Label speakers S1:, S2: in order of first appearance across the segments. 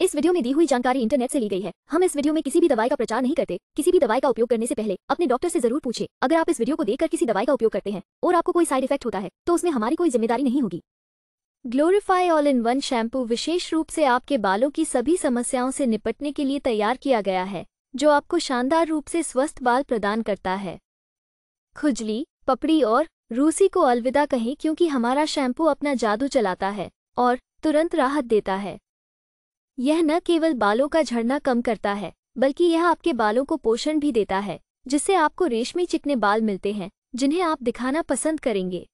S1: इस वीडियो में दी हुई जानकारी इंटरनेट से ली गई है हम इस वीडियो में किसी भी दवाई का प्रचार नहीं करते किसी भी दवाई का उपयोग करने से पहले अपने डॉक्टर से जरूर पूछे अगर आप इस वीडियो को देखकर किसी दवाई का उपयोग करते हैं और आपको कोई साइड इफेक्ट होता है तो उसमें हमारी कोई जिम्मेदारी नहीं होगी glorify all in one shampoo विशेष रूप से आपके बालों की सभी समस्याओं से निपटने के लिए तैयार किया गया है जो आपको शानदार रूप से स्वस्थ बाल प्रदान करता है खुजली पपड़ी और रूसी को अलविदा कहें क्योंकि हमारा शैम्पू अपना जादू चलाता है और तुरंत राहत देता है यह न केवल बालों का झड़ना कम करता है बल्कि यह आपके बालों को पोषण भी देता है जिससे आपको रेशमी चिकने बाल मिलते हैं जिन्हें आप दिखाना पसंद करेंगे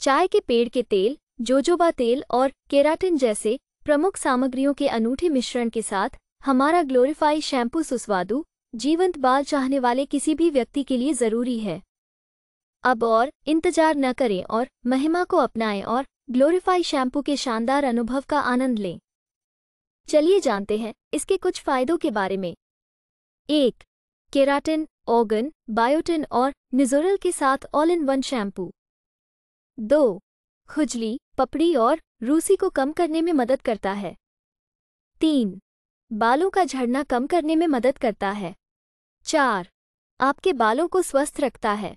S1: चाय के पेड़ के तेल जोजोबा तेल और केराटिन जैसे प्रमुख सामग्रियों के अनूठे मिश्रण के साथ हमारा ग्लोरीफाई शैम्पू सुस्वादु जीवंत बाल चाहने वाले किसी भी व्यक्ति के लिए ज़रूरी है अब और इंतजार न करें और महिमा को अपनाएं और ग्लोरीफाई शैम्पू के शानदार अनुभव का आनंद लें चलिए जानते हैं इसके कुछ फायदों के बारे में एक केराटिन ऑर्गन बायोटिन और निजोरल के साथ ऑल इन वन शैम्पू दो खुजली पपड़ी और रूसी को कम करने में मदद करता है तीन बालों का झड़ना कम करने में मदद करता है चार आपके बालों को स्वस्थ रखता है